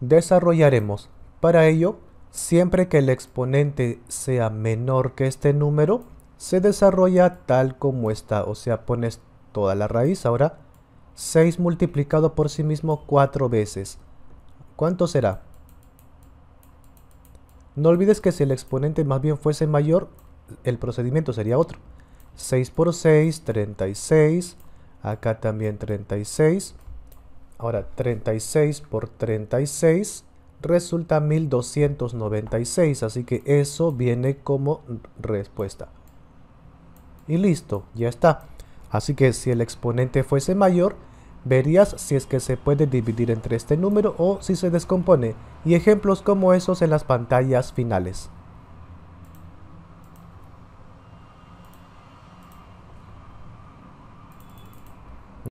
desarrollaremos. Para ello, siempre que el exponente sea menor que este número, se desarrolla tal como está, o sea, pones toda la raíz. Ahora, 6 multiplicado por sí mismo 4 veces. ¿Cuánto será? No olvides que si el exponente más bien fuese mayor, el procedimiento sería otro. 6 por 6, 36. Acá también 36. Ahora 36 por 36 resulta 1296, así que eso viene como respuesta. Y listo, ya está. Así que si el exponente fuese mayor, verías si es que se puede dividir entre este número o si se descompone, y ejemplos como esos en las pantallas finales.